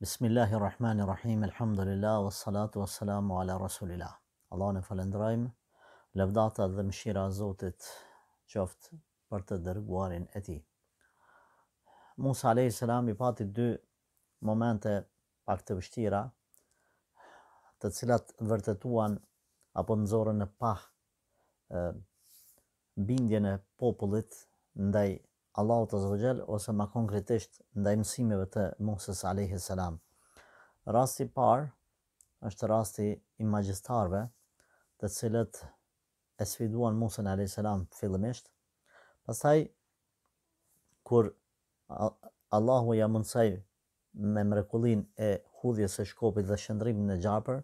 Bismillahirrahmanirrahim. Alhamdulillah wassalatu wassalamu ala rasulillah. Allahun e falenderojm. Lavdata dhe mshira e Zotit qoft për të dërguarin e tij. Musa a.s. salam i pati dy momente pak të vështira, të cilat vërtetuan apo nxorën e pah bindjen e popullit ndaj Allahu të zëgjel, ose ma konkretisht ndaj mësimeve të Musës a.s. Rasti par është rasti i magjistarve të cilët e sfiduan Musën a.s. Selam fillimisht. Pastaj, kur Allahu ja mundësaj me mrekullin e hudhjes e shkopit dhe shëndrimin në gjarëpër,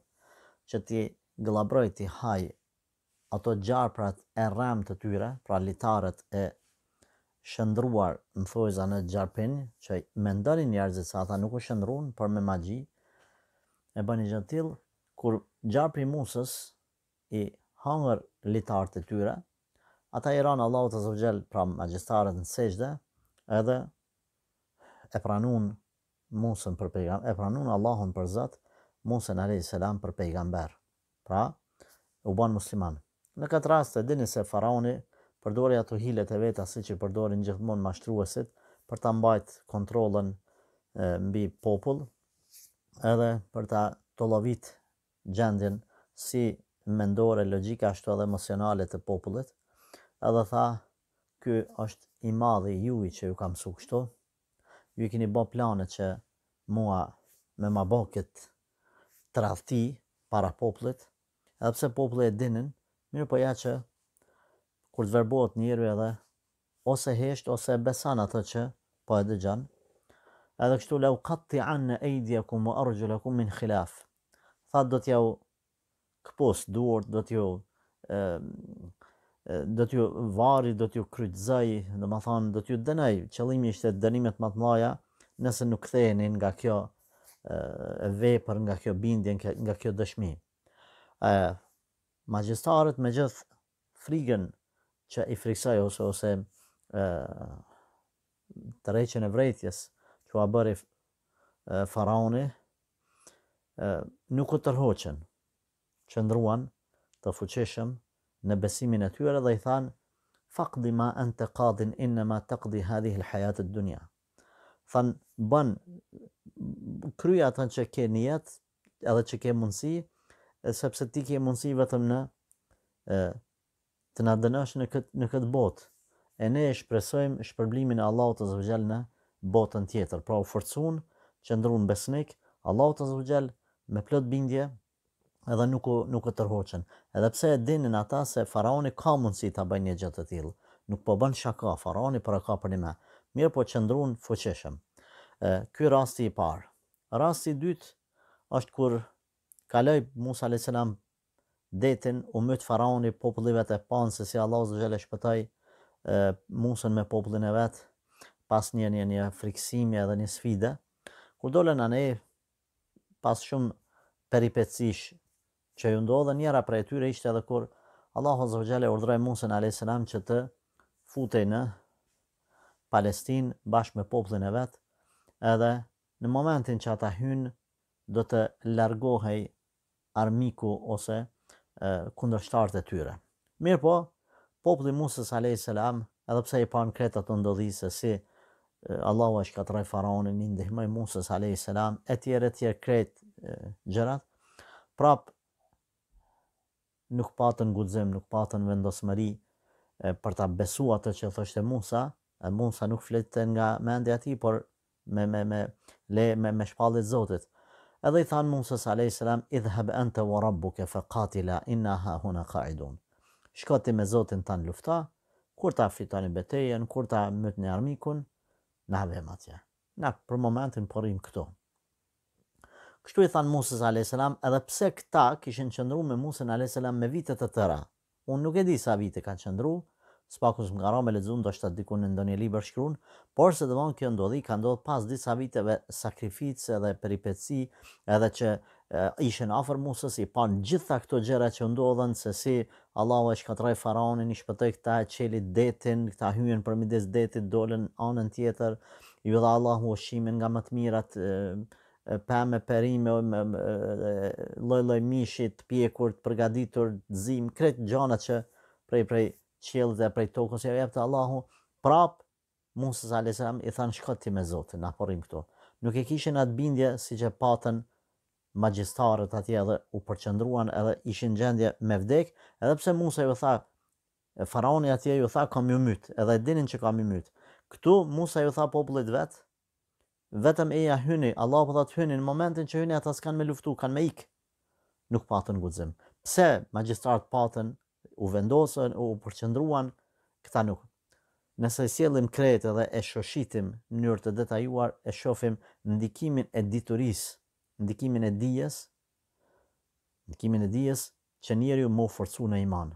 që ti glabroj ti haj ato gjarëprat e ram të tyre, pra litarët e shëndruar më thojza në gjarpin që me ndërin njerëzit sa ata nuk u shëndruun për me magji e bën i gjatil kur gjarpi musës i hangër litartë të tyre ata i ranë Allah të zëvgjel pra magjistarët në seshde edhe e pranun musën për pejgamber e pranun Allahun për zëtë musën a rejtë selam për pejgamber pra u banë musliman në këtë rast e dini se faraoni përdori ato hilet e veta si që përdori në gjithmonë mashtruesit për ta mbajt kontrolën mbi popull edhe për ta të lovit gjendjen si mendore logika ashtu edhe emocionale të popullit edhe tha ky është i madhi ju i që ju kam su kështu ju i kini bo planet që mua me ma bo këtë të rafti para popullit edhe pse popullit e dinin mirë po ja që kur të verbohet njëri edhe ose hesht ose besan atë që po e dëgjon. Edhe kështu la uqati an aydiakum wa arjulakum min khilaf. Tha do t'ja u kpos duart, do t'ju ë do t'ju vari do t'ju kryqëzoj, do të thonë do t'ju dënoj. Qëllimi ishte dënimet më të mëdha nëse nuk kthehen nga kjo e vepër nga kjo bindje nga kjo dëshmi. ë Magjistarët me gjithë frigën që i friksaj ose ose ë të rrecën e vrejtjes që ua bëri faraoni nuk u tërhoqën që ndruan të fuqishëm në besimin e tyre dhe i than faqdi ma anta qadin inma taqdi hadhihi alhayat ad-dunya fan ban kryej ata që kanë jetë edhe që ke mundsi sepse ti ke mundsi vetëm në të na dënosh në këtë në këtë botë. E ne e shpresojmë shpërblimin e Allahut të Zotëjal në botën tjetër. Pra u forcuan, qëndruan besnik, Allahu të Zotëjal me plot bindje edhe nuk nuk e tërhoqën. Edhe pse e dinin ata se faraoni ka mundësi ta bëjë një gjë të tillë, nuk po bën shaka faraoni për aq për më. Mirë po qëndruan fuqishëm. Ë ky rasti i parë. Rasti i dytë është kur kaloi Musa alayhis salam detin u myt faraoni popullive të panë se si Allah zë gjele shpëtaj musën me popullin e vetë pas një një një friksimi edhe një sfide. Kur dole në ne, pas shumë peripecish që ju ndodhe njëra për tyre ishte edhe kur Allah zë gjele urdhraj musën a.s. që të futej në Palestin bashkë me popullin e vetë edhe në momentin që ata hynë do të largohej armiku ose kundërshtarët e tyre. Mirë po, populli Musës a.s. edhe pse i panë kreta të ndodhise si Allahu është ka të faraonin, i ndihmej Musës a.s. e tjere tjere kret e, gjerat, prapë nuk patën gudzim, nuk patën vendosmëri për ta besu atë që thështë Musa, e Musa nuk fletë nga mendja ti, por me, me, me, le, me, me shpallit Zotit. Edhe i thanë Musa a.s. Idhëhëb ente wa rabbu ke fe katila inna ha huna ka idun. Shkati me zotin të në lufta, kur ta fitani betejen, kur ta mëtë një armikun, në edhe atje. Në për momentin përrim po këto. Kështu i thanë Musa a.s. Edhe pse këta kishin qëndru me Musa a.s. me vitet të tëra. Unë nuk e di sa vite kanë qëndru, spakus më ra me lezun do shtë dikun në ndonje liber shkrun, por se dhe vonë kjo ndodhi ka ndodhë pas disa viteve sakrifice dhe peripeci edhe që ishen afer musës i panë gjitha këto gjera që ndodhen se si Allahu e shkatraj faraonin i shpëtoj këta qelit detin, këta hyen për midis detit dolen anën tjetër, ju dhe Allahu o shimin nga më të mirat pa me perime, me lojloj mishit, pjekur, të përgaditur, zim, kretë gjana që prej prej qëll dhe prej tokës e jep të Allahu, prapë Musa sallallahu i thanë shkoj ti me Zotin, na korrim këtu. Nuk e kishin atë bindje siç e patën magjistarët atje edhe u përqendruan edhe ishin në gjendje me vdek, edhe pse Musa i u tha faraoni atje i u tha kam ju myt, edhe e dinin se kam ju mytë. Këtu, Musa i u tha popullit vet, vetëm eja hyni, Allahu po të hyni në momentin që hyni ata s'kan me luftu, kanë me ik. Nuk patën guxim. Pse magjistarët patën u vendosën, u përqendruan, këta nuk. Nëse sjellim kretë dhe e shoshitim në mënyrë të detajuar, e shohim ndikimin e diturisë, ndikimin e dijes, ndikimin e dijes që njeriu më forcon në iman.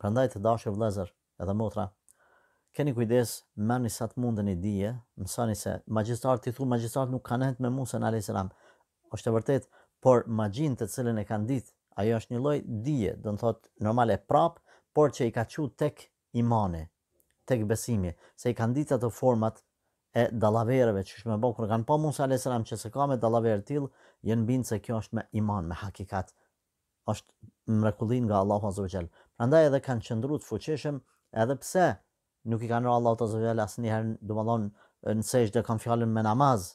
Prandaj të dashur vëllezër, edhe motra, keni kujdes, merrni sa të mundeni dije, mësoni se magjistar ti thua magjistar nuk kanë hend me Musa alayhis salam. Është vërtet, por magjin të cilën e kanë ditë ajo është një lloj dije, do të thotë normale prap, por që i ka qenë tek imani, tek besimi, se i kanë ditë ato format e dallaverëve që me bën kur kanë pa Musa alayhis salam që se ka me dallaver till, janë bindë se kjo është me iman, me hakikat. Është mrekullin nga Allahu azza wa jall. Prandaj edhe kanë qëndruar të fuqishëm edhe pse nuk i kanë rënë Allahu azza wa jall asnjëherë, domethënë në sejdë kanë fjalën me namaz,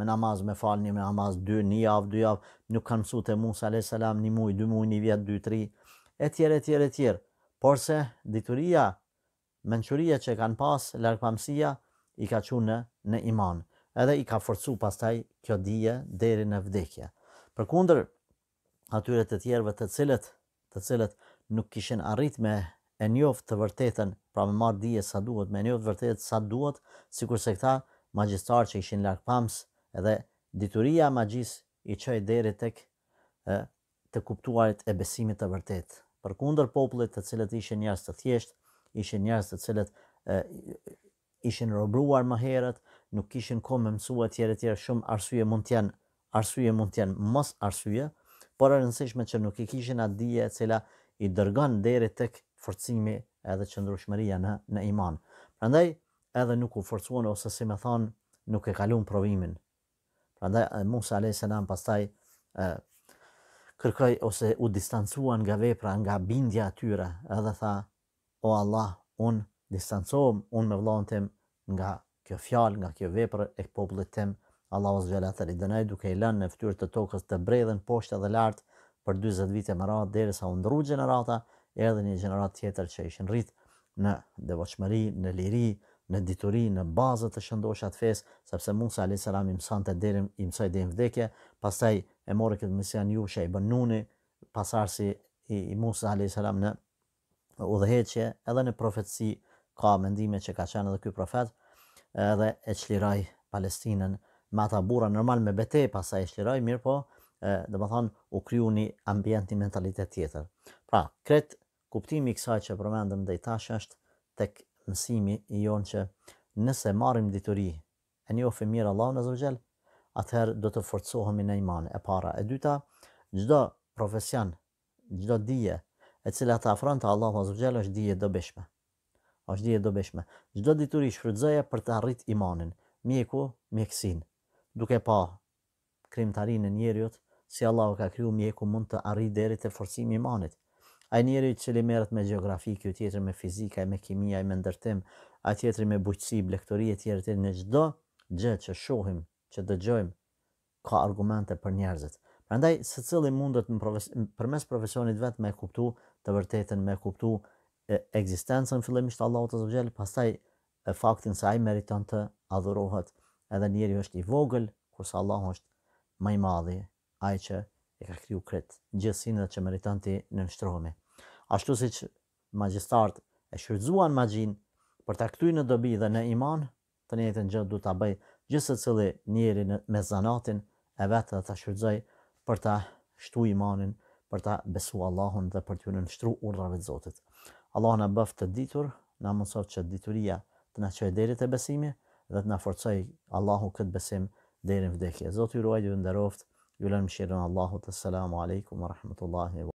me namaz, me falni, një me namaz, dy, një javë, dy javë, nuk kanë mësut e Musa a.s. një muj, dy muj, një vjetë, dy, tri, e tjere, e tjere, tjere. dituria, menqëria që kanë pas, larkëpamësia, i ka qunë në, në iman, edhe i ka forcu pastaj kjo dije deri në vdekje. Për kunder, atyre të tjerve të cilët, të cilët nuk kishen arrit me e njoft të vërtetën, pra me marë dije sa duhet, me njoft vërtetët sa duhet, si kurse këta magjistarë që ishin larkëpamës, edhe dituria e magjis i çoi deri tek ë të kuptuarit e besimit të vërtet. Përkundër popullit të cilët ishin njerëz të thjesht, ishin njerëz të cilët ë ishin robruar më herët, nuk kishin kohë më mësua tjere tjere, tjerë shumë arsye mund të janë, arsye mund të janë mos arsye, por e rëndësishme që nuk i kishin atë dije e cila i dërgon deri tek forcimi edhe qëndrueshmëria në në iman. Prandaj edhe nuk u forcuan ose si më thon nuk e kalun provimin, Prandaj Musa alayhis salam pastaj ë kërkoi ose u distancuan nga vepra, nga bindja e tyre, edhe tha, o Allah, un distancohem un me vllahun tim nga kjo fjalë, nga kjo vepër e popullit tim. Allahu subhanahu wa taala i dënoi duke i lënë në fytyrë të tokës të bredhën poshtë dhe lart për 40 vite me radhë derisa u ndrugjen gjenerata, erdhën një gjenerat tjetër që ishin rrit në devotshmëri, në liri, në dituri, në bazët të shëndosha të fesë, sepse Musa a.s. i mësën të derim, i mësën dhe derim vdekje, pasaj e morë këtë mësian ju që i bënuni, pasarësi i, i Musa a.s. në udheqje, edhe në profetësi ka mendime që ka qenë edhe kjo profet, edhe e qliraj Palestinën, me ata bura normal me betej pasaj e qliraj, mirë po, dhe më thonë, u kryu një ambient një mentalitet tjetër. Pra, kretë kuptimi kësaj që përmendëm dhe i tash është tek mësimi i jonë që nëse marim dituri e një ofë mirë Allahun e zëvgjel, atëherë do të forcohemi në iman e para. E dyta, gjdo profesion, gjdo dije, e cila të afran të Allah në zëvgjel, është dije dobishme. është dije dobishme. Gjdo dituri shfrydzëje për të arrit imanin, mjeku, mjekësin, duke pa krimtarin e njeriut, si Allah ka kryu mjeku mund të arrit deri të forcimi imanit ai njeri i cili merret me gjeografi, ky tjetër me fizikë, me kimi, ai me ndërtim, ai tjetri me bujqësi, blektori e tjerë të në çdo gjë që shohim, që dëgjojmë ka argumente për njerëzit. Prandaj secili mundet në profes përmes profesionit vet me kuptu të vërtetën, me kuptu ekzistencën fillimisht Allahut azza xal, pastaj e faktin se ai meriton të adhurohet, edhe njeriu është i vogël, kurse Allahu është më i madhi, ai që e ka kriju kretë, gjithësin dhe që meritan ti në nështrohme. Ashtu si që magjistart e shërzuan magjin për ta këtuj në dobi dhe në iman, të një të njëtë du të bëj gjithë cili njeri në me zanatin e vetë dhe të shërzoj për ta shtu imanin, për ta besu Allahun dhe për të në nështru urrave të Zotit. Allah në bëft të ditur, në mësot që dituria të në çojë deri e besimi dhe të në forcoj Allahu këtë besim në vdekje. Zoti ju ruaj ju يولان مشيرنا الله والسلام عليكم ورحمة الله وبركاته